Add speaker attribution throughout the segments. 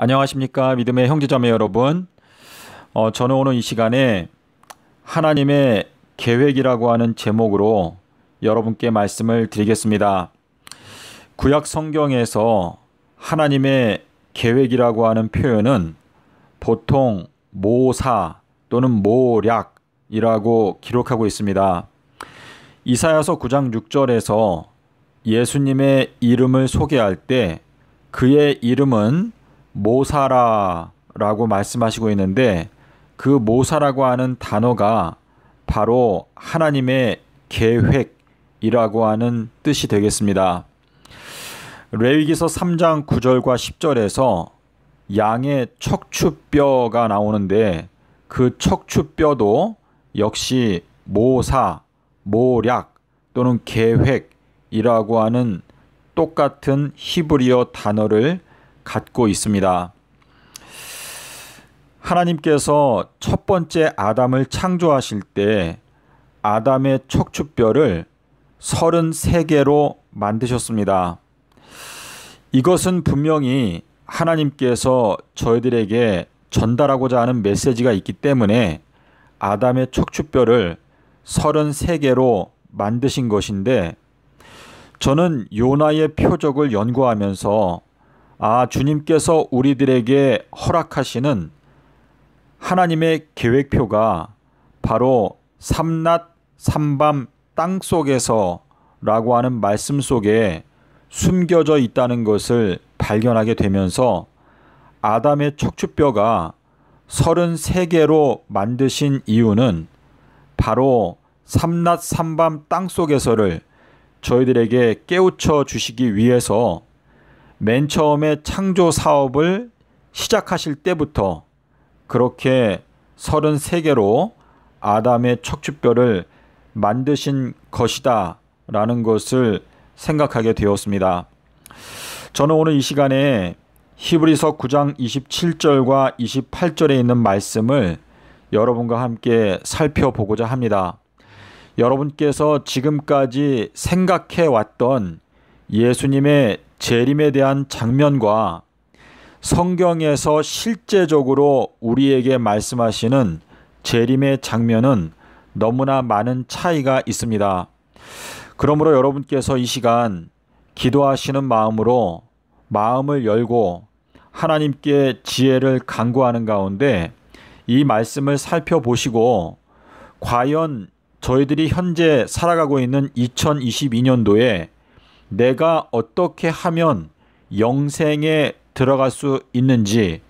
Speaker 1: 안녕하십니까 믿음의 형제자매 여러분. 어, 저는 오늘 이 시간에 하나님의 계획이라고 하는 제목으로 여러분께 말씀을 드리겠습니다. 구약 성경에서 하나님의 계획이라고 하는 표현은 보통 모사 또는 모략이라고 기록하고 있습니다. 이사야서 9장 6절에서 예수님의 이름을 소개할 때 그의 이름은 모사라라고 말씀하시고 있는데 그 모사라고 하는 단어가 바로 하나님의 계획이라고 하는 뜻이 되겠습니다. 레위기서 3장 9절과 10절에서 양의 척추뼈가 나오는데 그 척추뼈도 역시 모사, 모략 또는 계획이라고 하는 똑같은 히브리어 단어를 갖고 있습니다. 하나님께서 첫 번째 아담을 창조하실 때 아담의 척추뼈를 33개로 만드셨습니다. 이것은 분명히 하나님께서 저희들에게 전달하고자 하는 메시지가 있기 때문에 아담의 척추뼈를 33개로 만드신 것인데 저는 요나의 표적을 연구하면서 아, 주님께서 우리들에게 허락하시는 하나님의 계획표가 바로 삼낮 삼밤 땅 속에서라고 하는 말씀 속에 숨겨져 있다는 것을 발견하게 되면서 아담의 척추뼈가 33개로 만드신 이유는 바로 삼낮 삼밤 땅 속에서를 저희들에게 깨우쳐 주시기 위해서 맨 처음에 창조 사업을 시작하실 때부터 그렇게 33개로 아담의 척추뼈를 만드신 것이다 라는 것을 생각하게 되었습니다. 저는 오늘 이 시간에 히브리서 9장 27절과 28절에 있는 말씀을 여러분과 함께 살펴보고자 합니다. 여러분께서 지금까지 생각해 왔던 예수님의 재림에 대한 장면과 성경에서 실제적으로 우리에게 말씀하시는 재림의 장면은 너무나 많은 차이가 있습니다. 그러므로 여러분께서 이 시간 기도하시는 마음으로 마음을 열고 하나님께 지혜를 강구하는 가운데 이 말씀을 살펴보시고 과연 저희들이 현재 살아가고 있는 2022년도에 내가 어떻게 하면 영생에 들어갈 수 있는지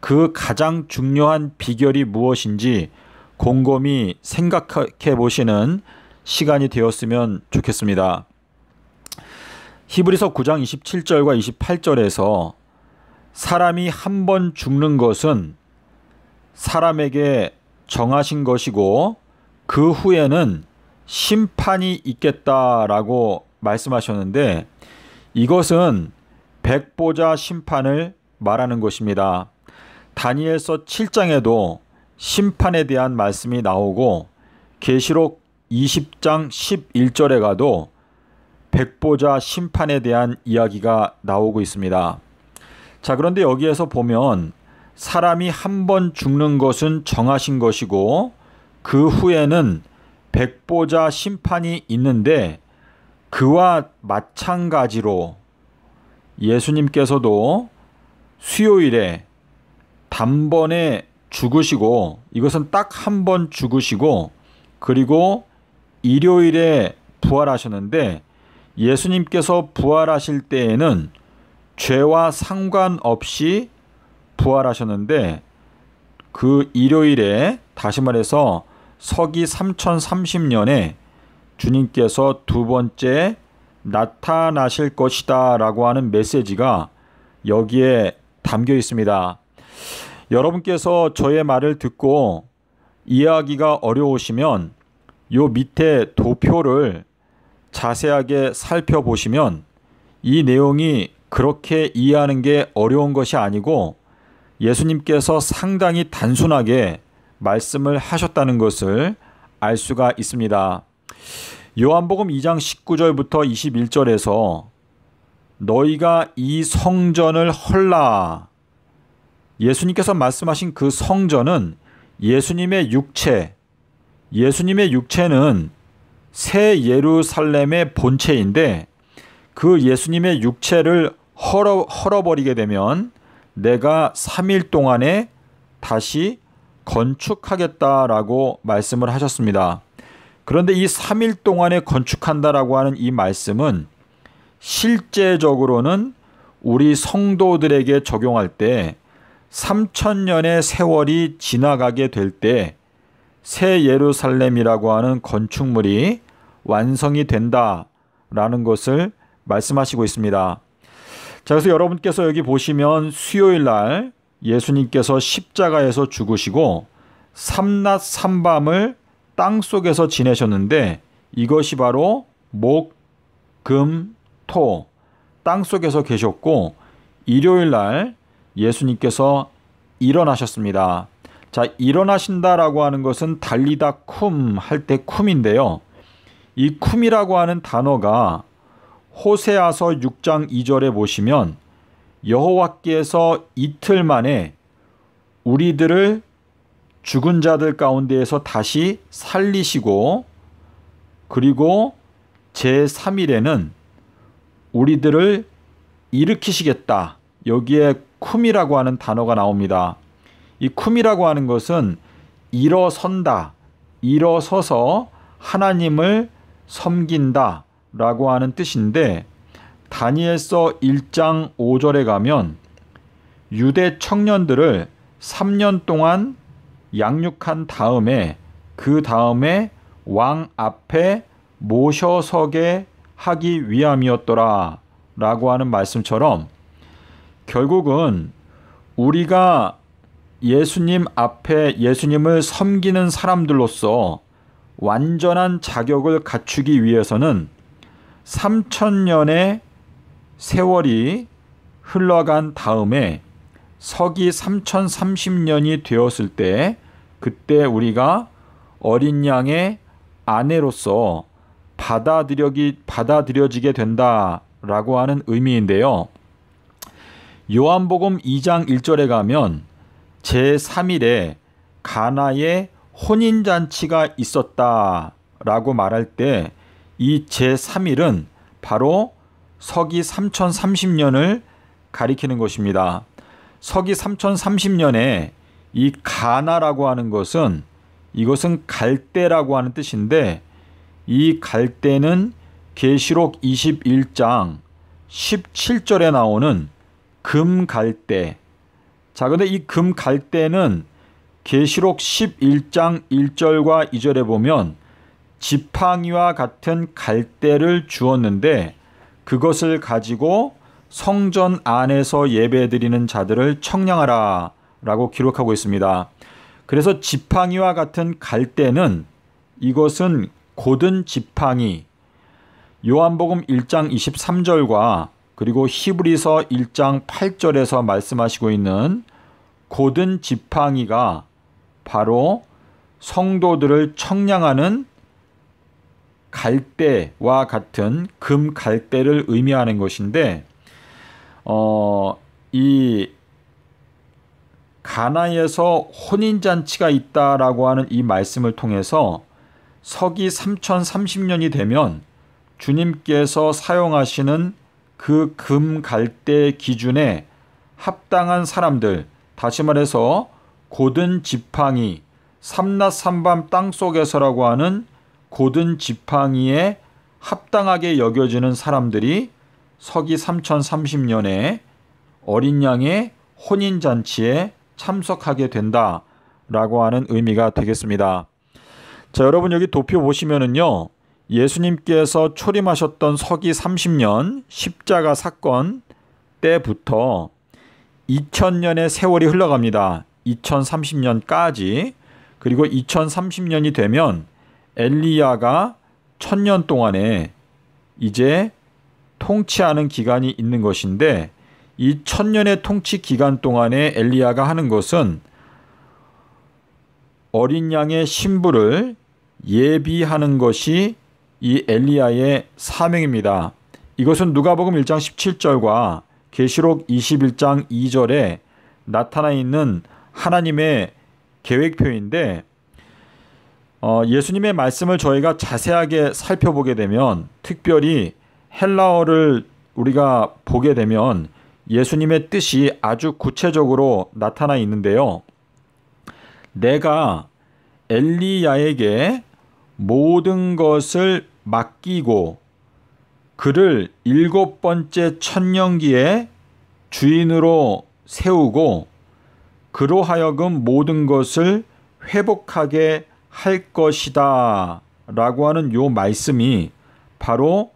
Speaker 1: 그 가장 중요한 비결이 무엇인지 곰곰이 생각해 보시는 시간이 되었으면 좋겠습니다. 히브리서 9장 27절과 28절에서 사람이 한 번 죽는 것은 사람에게 정하신 것이고 그 후에는 심판이 있겠다라고 말씀하셨는데 이것은 백보자 심판을 말하는 것입니다. 다니엘서 7장에도 심판에 대한 말씀이 나오고 계시록 20장 11절에 가도 백보자 심판에 대한 이야기가 나오고 있습니다. 자, 그런데 여기에서 보면 사람이 한 번 죽는 것은 정하신 것이고 그 후에는 백보자 심판이 있는데 그와 마찬가지로 예수님께서도 수요일에 단번에 죽으시고 이것은 딱 한 번 죽으시고 그리고 일요일에 부활하셨는데 예수님께서 부활하실 때에는 죄와 상관없이 부활하셨는데 그 일요일에 다시 말해서 서기 3030년에 주님께서 두 번째 나타나실 것이다 라고 하는 메시지가 여기에 담겨 있습니다. 여러분께서 저의 말을 듣고 이해하기가 어려우시면 요 밑에 도표를 자세하게 살펴보시면 이 내용이 그렇게 이해하는 게 어려운 것이 아니고 예수님께서 상당히 단순하게 말씀을 하셨다는 것을 알 수가 있습니다. 요한복음 2장 19절부터 21절에서 너희가 이 성전을 헐라. 예수님께서 말씀하신 그 성전은 예수님의 육체, 예수님의 육체는 새 예루살렘의 본체인데 그 예수님의 육체를 헐어, 헐어버리게 되면 내가 3일 동안에 다시 건축하겠다라고 말씀을 하셨습니다. 그런데 이 3일 동안에 건축한다라고 하는 이 말씀은 실제적으로는 우리 성도들에게 적용할 때 3천년의 세월이 지나가게 될 때 새 예루살렘이라고 하는 건축물이 완성이 된다라는 것을 말씀하시고 있습니다. 자, 그래서 여러분께서 여기 보시면 수요일 날 예수님께서 십자가에서 죽으시고 삼낮 삼밤을 땅 속에서 지내셨는데 이것이 바로 목, 금, 토, 땅 속에서 계셨고 일요일 날 예수님께서 일어나셨습니다. 자, 일어나신다라고 하는 것은 달리다 쿰 할 때 쿰인데요. 이 쿰이라고 하는 단어가 호세아서 6장 2절에 보시면 여호와께서 이틀 만에 우리들을 죽은 자들 가운데에서 다시 살리시고 그리고 제3일에는 우리들을 일으키시겠다. 여기에 쿰이라고 하는 단어가 나옵니다. 이 쿰이라고 하는 것은 일어선다, 일어서서 하나님을 섬긴다 라고 하는 뜻인데 다니엘서 1장 5절에 가면 유대 청년들을 3년 동안 양육한 다음에 그 다음에 왕 앞에 모셔서게 하기 위함이었더라 라고 하는 말씀처럼 결국은 우리가 예수님 앞에 예수님을 섬기는 사람들로서 완전한 자격을 갖추기 위해서는 3천년의 세월이 흘러간 다음에 서기 3030년이 되었을 때 그때 우리가 어린 양의 아내로서 받아들여기 받아들여지게 된다라고 하는 의미인데요. 요한복음 2장 1절에 가면 제3일에 가나의 혼인 잔치가 있었다라고 말할 때 이 제3일은 바로 서기 3030년을 가리키는 것입니다. 서기 3030년에 이 가나라고 하는 것은 이것은 갈대라고 하는 뜻인데 이 갈대는 계시록 21장 17절에 나오는 금갈대. 자, 근데 이 금갈대는 계시록 11장 1절과 2절에 보면 지팡이와 같은 갈대를 주었는데 그것을 가지고 성전 안에서 예배드리는 자들을 청량하라. 라고 기록하고 있습니다. 그래서 지팡이와 같은 갈대는 이것은 고든 지팡이 요한복음 1장 23절과 그리고 히브리서 1장 8절에서 말씀하시고 있는 고든 지팡이가 바로 성도들을 청량하는 갈대와 같은 금 갈대를 의미하는 것인데 어, 이 가나에서 혼인 잔치가 있다라고 하는 이 말씀을 통해서 서기 3030년이 되면 주님께서 사용하시는 그 금 갈대 기준에 합당한 사람들, 다시 말해서 고든 지팡이, 삼낮 삼밤 땅 속에서라고 하는 고든 지팡이에 합당하게 여겨지는 사람들이 서기 3030년에 어린 양의 혼인잔치에 참석하게 된다라고 하는 의미가 되겠습니다. 자, 여러분 여기 도표 보시면은요. 예수님께서 초림하셨던 서기 30년 십자가 사건 때부터 2000년의 세월이 흘러갑니다. 2030년까지 그리고 2030년이 되면 엘리야가 천년 동안에 이제 통치하는 기간이 있는 것인데 이 천년의 통치 기간 동안에 엘리야가 하는 것은 어린 양의 신부를 예비하는 것이 이 엘리야의 사명입니다. 이것은 누가복음 1장 17절과 계시록 21장 2절에 나타나 있는 하나님의 계획표인데 어, 예수님의 말씀을 저희가 자세하게 살펴보게 되면 특별히 헬라어를 우리가 보게 되면 예수님의 뜻이 아주 구체적으로 나타나 있는데요. 내가 엘리야에게 모든 것을 맡기고 그를 일곱 번째 천년기에 주인으로 세우고 그로 하여금 모든 것을 회복하게 할 것이다 라고 하는 요 말씀이 바로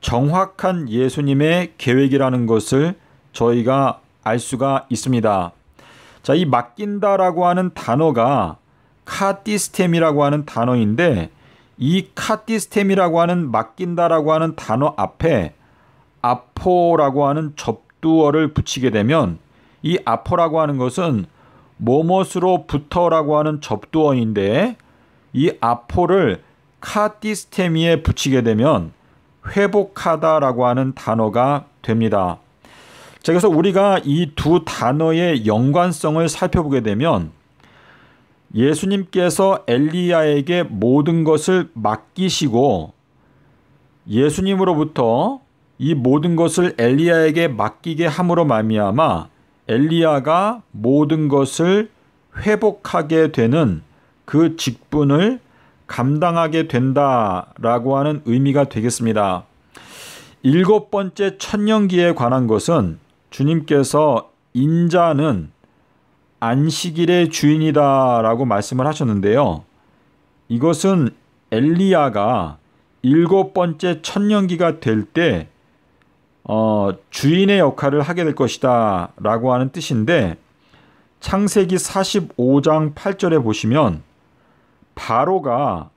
Speaker 1: 정확한 예수님의 계획이라는 것을 저희가 알 수가 있습니다. 자, 이 맡긴다라고 하는 단어가 카티스템이라고 하는 단어인데 이 카티스템이라고 하는 맡긴다라고 하는 단어 앞에 아포라고 하는 접두어를 붙이게 되면 이 아포라고 하는 것은 뭐뭇으로부터라고 하는 접두어인데 이 아포를 카티스테에 붙이게 되면 회복하다라고 하는 단어가 됩니다. 자, 그래서 우리가 이 두 단어의 연관성을 살펴보게 되면 예수님께서 엘리야에게 모든 것을 맡기시고 예수님으로부터 이 모든 것을 엘리야에게 맡기게 함으로 말미암아 엘리야가 모든 것을 회복하게 되는 그 직분을 감당하게 된다라고 하는 의미가 되겠습니다. 일곱 번째 천년기에 관한 것은 주님께서 인자는 안식일의 주인이다라고 말씀을 하셨는데요. 이것은 엘리야가 일곱 번째 천년기가 될때 어, 주인의 역할을 하게 될 것이다 라고 하는 뜻인데 창세기 45장 8절에 보시면 바로가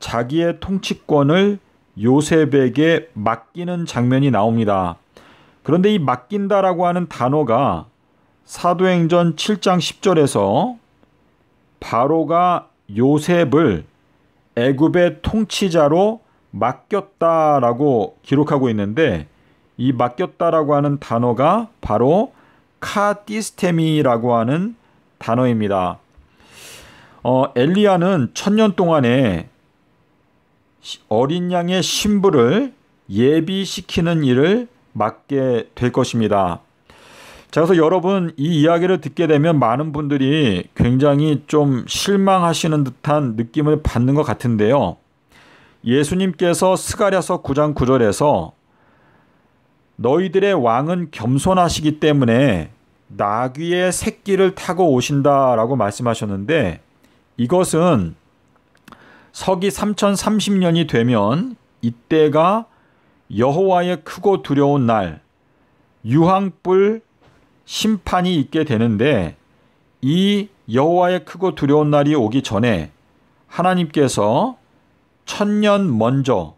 Speaker 1: 자기의 통치권을 요셉에게 맡기는 장면이 나옵니다. 그런데 이 맡긴다라고 하는 단어가 사도행전 7장 10절에서 바로가 요셉을 애굽의 통치자로 맡겼다라고 기록하고 있는데 이 맡겼다라고 하는 단어가 바로 카디스테미라고 하는 단어입니다. 어, 엘리야는 천년 동안에 어린 양의 신부를 예비시키는 일을 맞게 될 것입니다. 자, 그래서 여러분 이 이야기를 듣게 되면 많은 분들이 굉장히 좀 실망하시는 듯한 느낌을 받는 것 같은데요. 예수님께서 스가랴서 9장 9절에서 너희들의 왕은 겸손하시기 때문에 나귀의 새끼를 타고 오신다라고 말씀하셨는데 이것은 서기 3030년이 되면 이때가 여호와의 크고 두려운 날 유황불 심판이 있게 되는데 이 여호와의 크고 두려운 날이 오기 전에 하나님께서 천년 먼저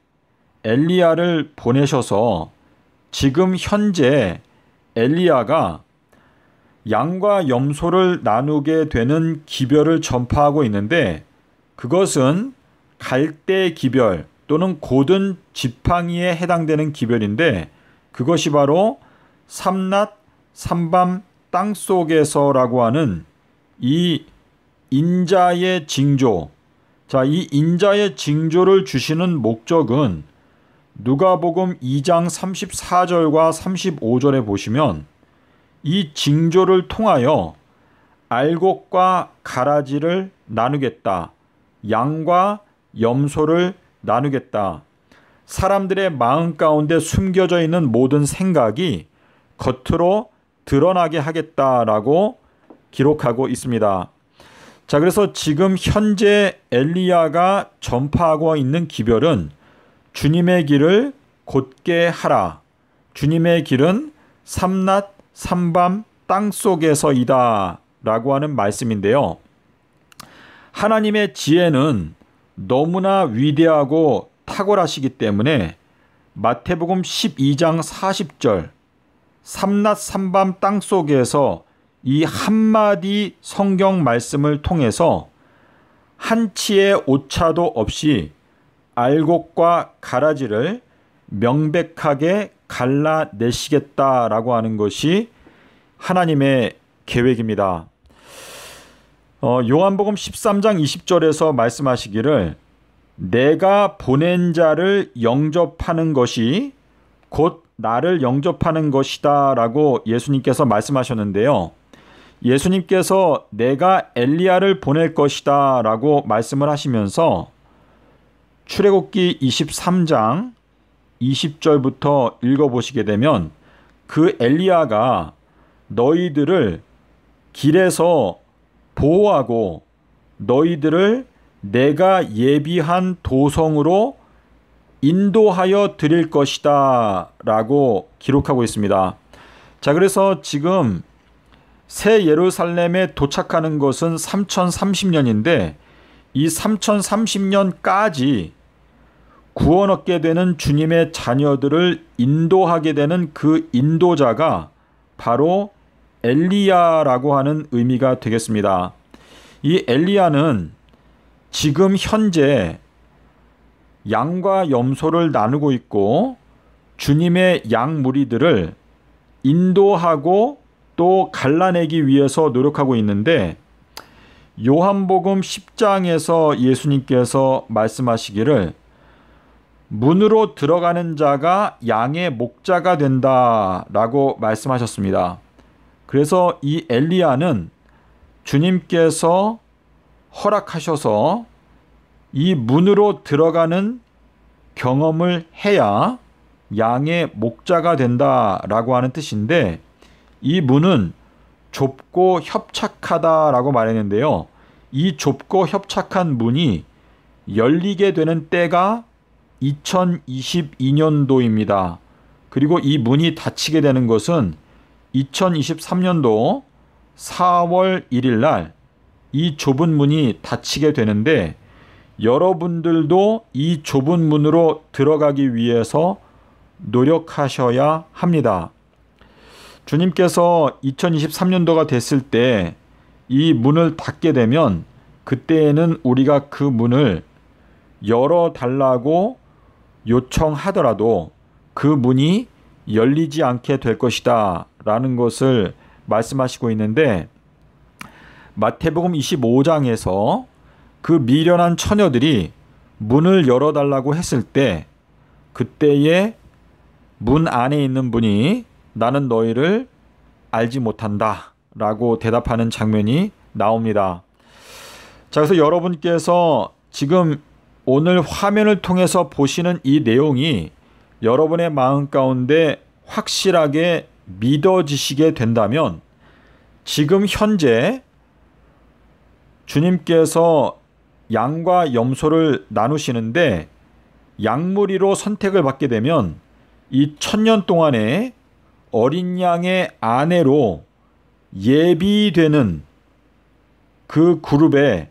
Speaker 1: 엘리야를 보내셔서 지금 현재 엘리야가 양과 염소를 나누게 되는 기별을 전파하고 있는데 그것은 갈대 기별 또는 고든 지팡이에 해당되는 기별인데 그것이 바로 삼낮 삼밤 땅속에서라고 하는 이 인자의 징조 자, 이 인자의 징조를 주시는 목적은 누가복음 2장 34절과 35절에 보시면 이 징조를 통하여 알곡과 가라지를 나누겠다. 양과 염소를 나누겠다. 사람들의 마음 가운데 숨겨져 있는 모든 생각이 겉으로 드러나게 하겠다라고 기록하고 있습니다. 자, 그래서 지금 현재 엘리야가 전파하고 있는 기별은 주님의 길을 곧게 하라. 주님의 길은 삼낮 삼밤 땅 속에서이다라고 하는 말씀인데요. 하나님의 지혜는 너무나 위대하고 탁월하시기 때문에 마태복음 12장 40절 삼낮 삼밤 땅 속에서 이 한마디 성경 말씀을 통해서 한치의 오차도 없이 알곡과 가라지를 명백하게 갈라내시겠다라고 하는 것이 하나님의 계획입니다. 어, 요한복음 13장 20절에서 말씀하시기를 내가 보낸 자를 영접하는 것이 곧 나를 영접하는 것이다라고 예수님께서 말씀하셨는데요. 예수님께서 내가 엘리야를 보낼 것이다라고 말씀을 하시면서 출애굽기 23장 20절부터 읽어 보시게 되면 그 엘리야가 너희들을 길에서 보호하고 너희들을 내가 예비한 도성으로 인도하여 드릴 것이다. 라고 기록하고 있습니다. 자, 그래서 지금 새 예루살렘에 도착하는 것은 3030년인데 이 3030년까지 구원 얻게 되는 주님의 자녀들을 인도하게 되는 그 인도자가 바로 엘리야라고 하는 의미가 되겠습니다. 이 엘리야는 지금 현재 양과 염소를 나누고 있고 주님의 양 무리들을 인도하고 또 갈라내기 위해서 노력하고 있는데 요한복음 10장에서 예수님께서 말씀하시기를 문으로 들어가는 자가 양의 목자가 된다라고 말씀하셨습니다. 그래서 이 엘리야는 주님께서 허락하셔서 이 문으로 들어가는 경험을 해야 양의 목자가 된다라고 하는 뜻인데 이 문은 좁고 협착하다라고 말했는데요. 이 좁고 협착한 문이 열리게 되는 때가 2022년도입니다. 그리고 이 문이 닫히게 되는 것은 2023년도 4월 1일 날 이 좁은 문이 닫히게 되는데 여러분들도 이 좁은 문으로 들어가기 위해서 노력하셔야 합니다. 주님께서 2023년도가 됐을 때 이 문을 닫게 되면 그때에는 우리가 그 문을 열어달라고 요청하더라도 그 문이 열리지 않게 될 것이다 라는 것을 말씀하시고 있는데 마태복음 25장에서 그 미련한 처녀들이 문을 열어달라고 했을 때그때의문 안에 있는 분이 나는 너희를 알지 못한다 라고 대답하는 장면이 나옵니다. 자, 그래서 여러분께서 지금 오늘 화면을 통해서 보시는 이 내용이 여러분의 마음 가운데 확실하게 믿어지시게 된다면 지금 현재 주님께서 양과 염소를 나누시는데 양무리로 선택을 받게 되면 이 천년 동안에 어린 양의 아내로 예비되는 그 그룹에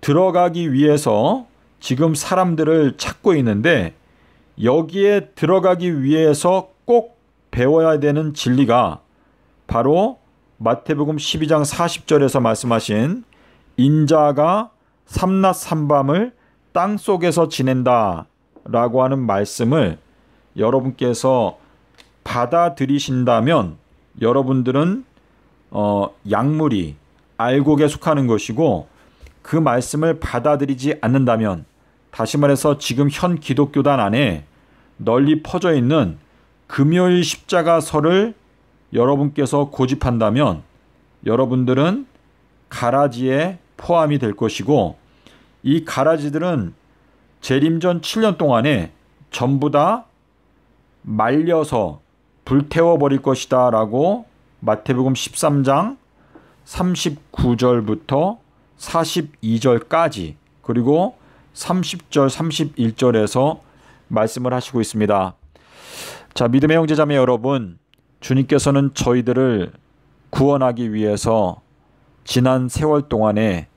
Speaker 1: 들어가기 위해서 지금 사람들을 찾고 있는데 여기에 들어가기 위해서 꼭 배워야 되는 진리가 바로 마태복음 12장 40절에서 말씀하신 인자가 삼낮 삼밤을 땅 속에서 지낸다 라고 하는 말씀을 여러분께서 받아들이신다면 여러분들은 어, 약물이 알곡에 속하는 것이고 그 말씀을 받아들이지 않는다면 다시 말해서 지금 현 기독교단 안에 널리 퍼져 있는 금요일 십자가설을 여러분께서 고집한다면 여러분들은 가라지에 포함이 될 것이고 이 가라지들은 재림전 7년 동안에 전부 다 말려서 불태워 버릴 것이다 라고 마태복음 13장 39절부터 42절까지 그리고 30절 31절에서 말씀을 하시고 있습니다. 자, 믿음의 형제자매 여러분, 주님께서는 저희들을 구원하기 위해서 지난 세월 동안에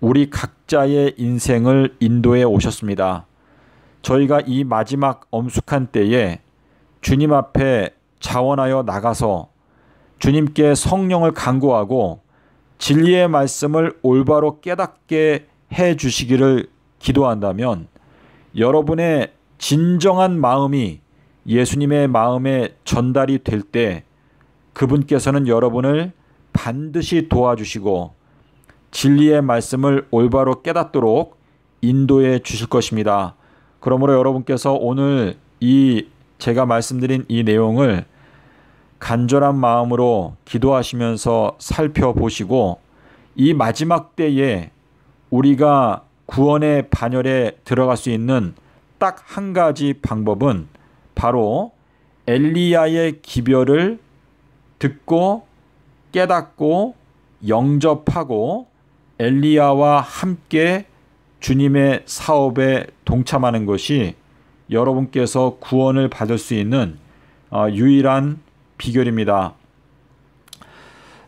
Speaker 1: 우리 각자의 인생을 인도해 오셨습니다. 저희가 이 마지막 엄숙한 때에 주님 앞에 자원하여 나가서 주님께 성령을 간구하고 진리의 말씀을 올바로 깨닫게 해 주시기를 기도한다면 여러분의 진정한 마음이 예수님의 마음에 전달이 될 때 그분께서는 여러분을 반드시 도와주시고 진리의 말씀을 올바로 깨닫도록 인도해 주실 것입니다. 그러므로 여러분께서 오늘 이 제가 말씀드린 이 내용을 간절한 마음으로 기도하시면서 살펴보시고 이 마지막 때에 우리가 구원의 반열에 들어갈 수 있는 딱 한 가지 방법은 바로 엘리야의 기별을 듣고 깨닫고 영접하고 엘리야와 함께 주님의 사업에 동참하는 것이 여러분께서 구원을 받을 수 있는 어, 유일한 비결입니다.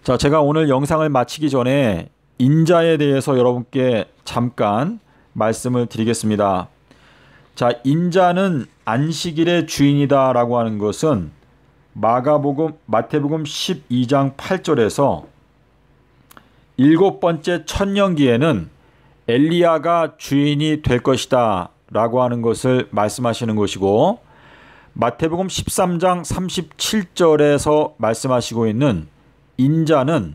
Speaker 1: 자, 제가 오늘 영상을 마치기 전에 인자에 대해서 여러분께 잠깐 말씀을 드리겠습니다. 자, 인자는 안식일의 주인이다라고 하는 것은 마가복음 마태복음 12장 8절에서 일곱 번째 천년기에는 엘리야가 주인이 될 것이다 라고 하는 것을 말씀하시는 것이고 마태복음 13장 37절에서 말씀하시고 있는 인자는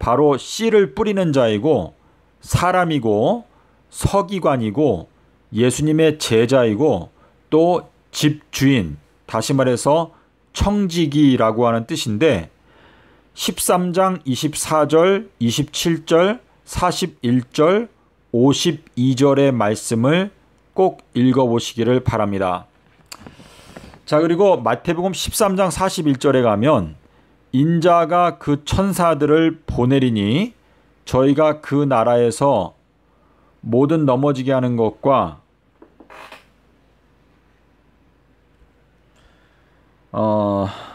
Speaker 1: 바로 씨를 뿌리는 자이고 사람이고 서기관이고 예수님의 제자이고 또 집주인, 다시 말해서 청지기라고 하는 뜻인데 13장 24절, 27절, 41절, 52절의 말씀을 꼭 읽어보시기를 바랍니다. 자, 그리고 마태복음 13장 41절에 가면 인자가 그 천사들을 보내리니 저희가 그 나라에서 모든 넘어지게 하는 것과 어,